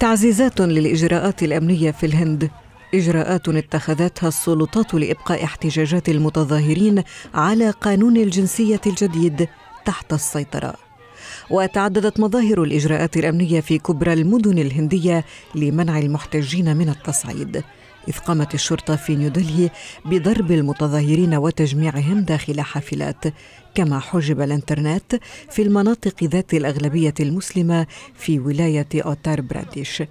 تعزيزات للإجراءات الأمنية في الهند إجراءات اتخذتها السلطات لإبقاء احتجاجات المتظاهرين على قانون الجنسية الجديد تحت السيطرة وتعددت مظاهر الإجراءات الأمنية في كبرى المدن الهندية لمنع المحتجين من التصعيد إذ قامت الشرطة في نيودلهي بضرب المتظاهرين وتجميعهم داخل حافلات كما حجب الإنترنت في المناطق ذات الأغلبية المسلمة في ولاية أوتار براديش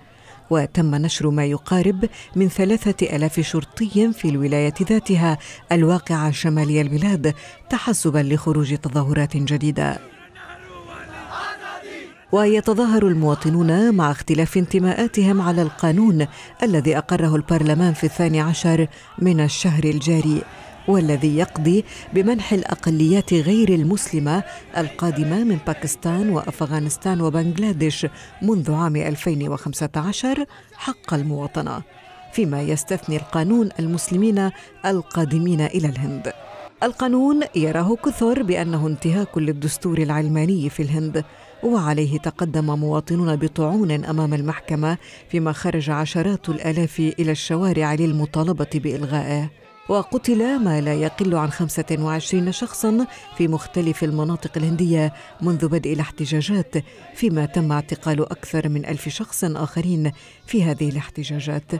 وتم نشر ما يقارب من ثلاثة ألاف شرطي في الولاية ذاتها الواقعة شمالي البلاد تحسبا لخروج تظاهرات جديدة ويتظاهر المواطنون مع اختلاف انتماءاتهم على القانون الذي أقره البرلمان في الثاني عشر من الشهر الجاري والذي يقضي بمنح الاقليات غير المسلمه القادمه من باكستان وافغانستان وبنغلاديش منذ عام 2015 حق المواطنه فيما يستثني القانون المسلمين القادمين الى الهند القانون يراه كثر بأنه انتهاك للدستور العلماني في الهند وعليه تقدم مواطنون بطعون امام المحكمه فيما خرج عشرات الالاف الى الشوارع للمطالبه بالغائه وقتل ما لا يقل عن 25 شخصا في مختلف المناطق الهندية منذ بدء الاحتجاجات فيما تم اعتقال أكثر من ألف شخص آخرين في هذه الاحتجاجات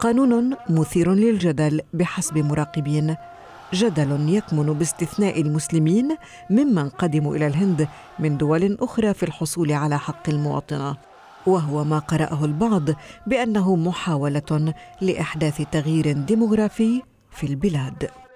قانون مثير للجدل بحسب مراقبين جدل يكمن باستثناء المسلمين ممن قدموا الى الهند من دول اخرى في الحصول على حق المواطنه وهو ما قراه البعض بانه محاوله لاحداث تغيير ديموغرافي في البلاد